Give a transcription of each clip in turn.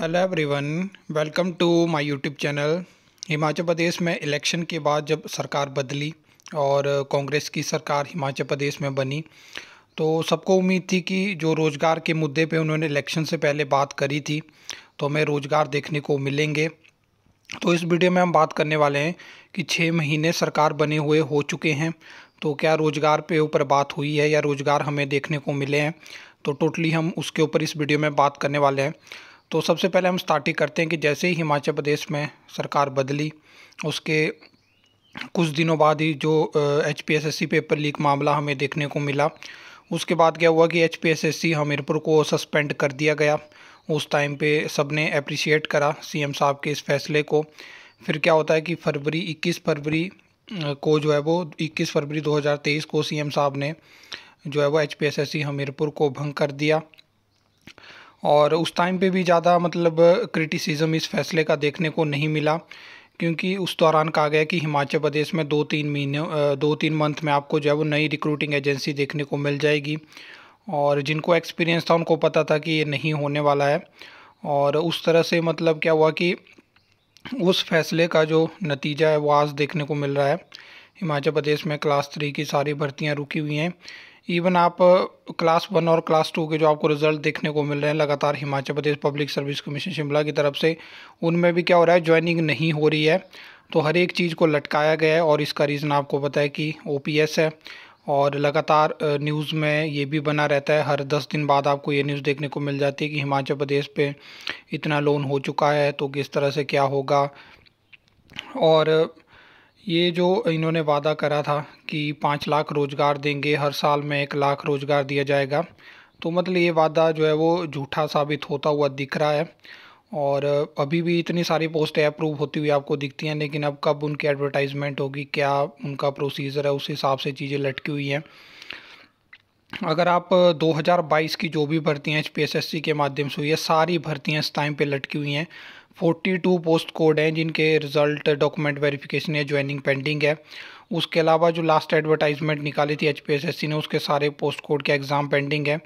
hello everyone welcome to my YouTube channel Himachal Pradesh में election के बाद जब सरकार बदली और कांग्रेस की सरकार हिमाचल प्रदेश में बनी तो सबको उम्मीद थी कि जो रोज़गार के मुद्दे पे उन्होंने इलेक्शन से पहले बात करी थी तो हमें रोज़गार देखने को मिलेंगे तो इस वीडियो में हम बात करने वाले हैं कि छः महीने सरकार बने हुए हो चुके हैं तो क्या रोज़गार पे ऊपर बात हुई है या रोज़गार हमें देखने को मिले हैं तो टोटली हम उसके ऊपर इस वीडियो में बात करने वाले हैं तो सबसे पहले हम स्टार्टिंग करते हैं कि जैसे ही हिमाचल प्रदेश में सरकार बदली उसके कुछ दिनों बाद ही जो H P S S C paper leak मामला हमें देखने को मिला उसके बाद क्या हुआ कि H P S S C Hamirpur को सस्पेंड कर दिया गया उस टाइम पे सब ने अप्रिशिएट करा सीएम साहब के इस फैसले को फिर क्या होता है कि फरवरी 21 फरवरी को जो है वो 21 फरवरी 2023 को सीएम साहब ने जो है वो H P S S C Hamirpur को भंग कर दिया और उस टाइम पे भी ज़्यादा मतलब क्रिटिसिज्म इस फैसले का देखने को नहीं मिला क्योंकि उस दौरान कहा गया कि हिमाचल प्रदेश में दो तीन महीने दो तीन मंथ में आपको जो है वो नई रिक्रूटिंग एजेंसी देखने को मिल जाएगी और जिनको एक्सपीरियंस था उनको पता था कि ये नहीं होने वाला है और उस तरह से मतलब क्या हुआ कि उस फैसले का जो नतीजा है वो आज देखने को मिल रहा है हिमाचल प्रदेश में क्लास थ्री की सारी भर्तियां रुकी हुई हैं इवन आप क्लास uh, वन और क्लास टू के जो आपको रिजल्ट देखने को मिल रहे हैं लगातार Himachal Pradesh public service commission Shimla की तरफ से उनमें भी क्या हो रहा है ज्वाइनिंग नहीं हो रही है तो हर एक चीज़ को लटकाया गया है और इसका रीज़न आपको पता है कि ओ है और लगातार न्यूज़ uh, में ये भी बना रहता है हर दस दिन बाद आपको ये न्यूज़ देखने को मिल जाती है कि हिमाचल प्रदेश पे इतना लोन हो चुका है तो किस तरह से क्या होगा और ये जो इन्होंने वादा करा था कि पाँच लाख रोज़गार देंगे हर साल में एक लाख रोज़गार दिया जाएगा तो मतलब ये वादा जो है वो झूठा साबित होता हुआ दिख रहा है और अभी भी इतनी सारी पोस्टें अप्रूव होती हुई आपको दिखती हैं लेकिन अब कब उनकी एडवर्टाइजमेंट होगी क्या उनका प्रोसीजर है उस हिसाब से चीज़ें लटकी हुई हैं अगर आप 2022 की जो भी भर्तियाँ एच पी के माध्यम से हुई है सारी भर्तियाँ इस टाइम पे लटकी हुई हैं फोर्टी टू पोस्ट कोड हैं जिनके रिज़ल्ट डॉक्यूमेंट वेरिफिकेशन या ज्वाइनिंग पेंडिंग है उसके अलावा जो लास्ट एडवर्टाइजमेंट निकाली थी एच ने उसके सारे पोस्ट कोड के एग्ज़ाम पेंडिंग है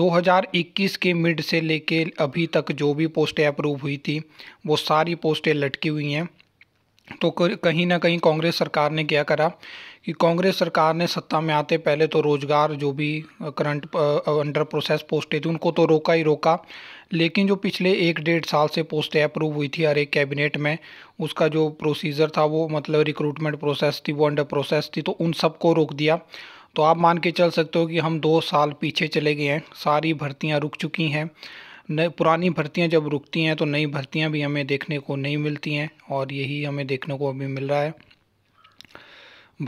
2021 के मिड से लेके अभी तक जो भी पोस्टें अप्रूव हुई थी वो सारी पोस्टें लटकी हुई हैं तो कहीं ना कहीं कांग्रेस सरकार ने क्या करा कि कांग्रेस सरकार ने सत्ता में आते पहले तो रोज़गार जो भी करंट अंडर प्रोसेस पोस्टें थी उनको तो रोका ही रोका लेकिन जो पिछले एक डेढ़ साल से पोस्टें अप्रूव हुई थी हर एक कैबिनेट में उसका जो प्रोसीजर था वो मतलब रिक्रूटमेंट प्रोसेस थी वो अंडर प्रोसेस थी तो उन सबको रोक दिया तो आप मान के चल सकते हो कि हम दो साल पीछे चले गए हैं सारी भर्तियाँ रुक चुकी हैं पुरानी भर्तियाँ जब रुकती हैं तो नई भर्तियाँ भी हमें देखने को नहीं मिलती हैं और यही हमें देखने को अभी मिल रहा है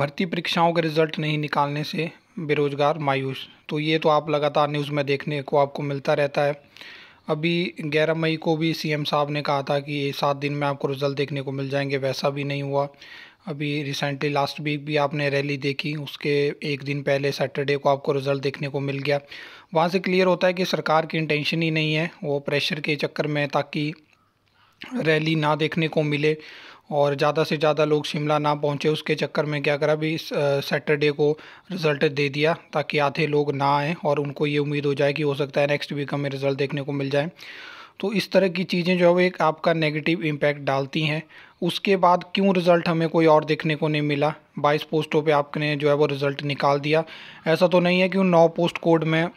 भर्ती परीक्षाओं के रिज़ल्ट नहीं निकालने से बेरोज़गार मायूस तो ये तो आप लगातार न्यूज़ में देखने को आपको मिलता रहता है अभी ग्यारह मई को भी सीएम साहब ने कहा था कि सात दिन में आपको रिज़ल्ट देखने को मिल जाएंगे वैसा भी नहीं हुआ अभी रिसेंटली लास्ट वीक भी आपने रैली देखी उसके एक दिन पहले सैटरडे को आपको रिज़ल्ट देखने को मिल गया वहाँ से क्लियर होता है कि सरकार की इंटेंशन ही नहीं है वो प्रेशर के चक्कर में ताकि रैली ना देखने को मिले और ज़्यादा से ज़्यादा लोग शिमला ना पहुँचे उसके चक्कर में क्या करा भी सैटरडे को रिज़ल्ट दे दिया ताकि आधे लोग ना आएँ और उनको ये उम्मीद हो जाए कि हो सकता है नेक्स्ट वीक हमें रिज़ल्ट देखने को मिल जाए तो इस तरह की चीज़ें जो है वो एक आपका नेगेटिव इम्पैक्ट डालती हैं उसके बाद क्यों रिज़ल्ट हमें कोई और देखने को नहीं मिला बाईस पोस्टों पे आपने जो है वो रिज़ल्ट निकाल दिया ऐसा तो नहीं है कि उन नौ पोस्ट कोड में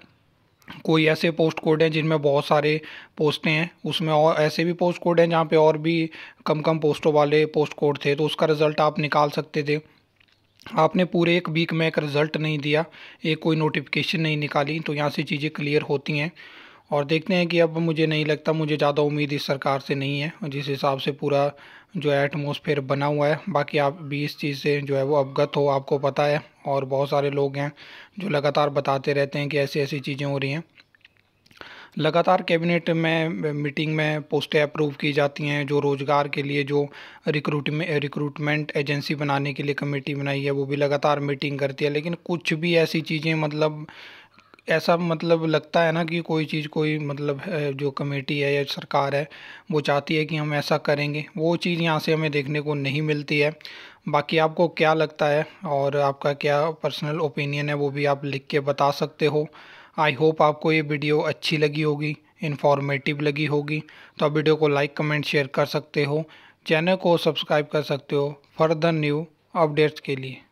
कोई ऐसे पोस्ट कोड हैं जिनमें बहुत सारे पोस्टें हैं उसमें और ऐसे भी पोस्ट कोड हैं जहाँ पर और भी कम कम पोस्टों वाले पोस्ट कोड थे तो उसका रिज़ल्ट आप निकाल सकते थे आपने पूरे एक वीक में एक रिज़ल्ट नहीं दिया एक कोई नोटिफिकेशन नहीं निकाली तो यहाँ से चीज़ें क्लियर होती हैं और देखते हैं कि अब मुझे नहीं लगता मुझे ज़्यादा उम्मीद इस सरकार से नहीं है जिस हिसाब से पूरा जो है एटमोसफेयर बना हुआ है बाकी आप भी इस चीज़ से जो है वो अवगत हो आपको पता है और बहुत सारे लोग हैं जो लगातार बताते रहते हैं कि ऐसी ऐसी चीज़ें हो रही हैं लगातार कैबिनेट में मीटिंग में पोस्टें अप्रूव की जाती हैं जो रोज़गार के लिए जो रिक्रूट रिक्रूटमेंट एजेंसी बनाने के लिए कमेटी बनाई है वो भी लगातार मीटिंग करती है लेकिन कुछ भी ऐसी चीज़ें मतलब ऐसा मतलब लगता है ना कि कोई चीज़ कोई मतलब जो कमेटी है या सरकार है वो चाहती है कि हम ऐसा करेंगे वो चीज़ यहाँ से हमें देखने को नहीं मिलती है बाकी आपको क्या लगता है और आपका क्या पर्सनल ओपिनियन है वो भी आप लिख के बता सकते हो आई होप आपको ये वीडियो अच्छी लगी होगी इन्फॉर्मेटिव लगी होगी तो आप वीडियो को लाइक कमेंट शेयर कर सकते हो चैनल को सब्सक्राइब कर सकते हो फर्दर न्यू अपडेट्स के लिए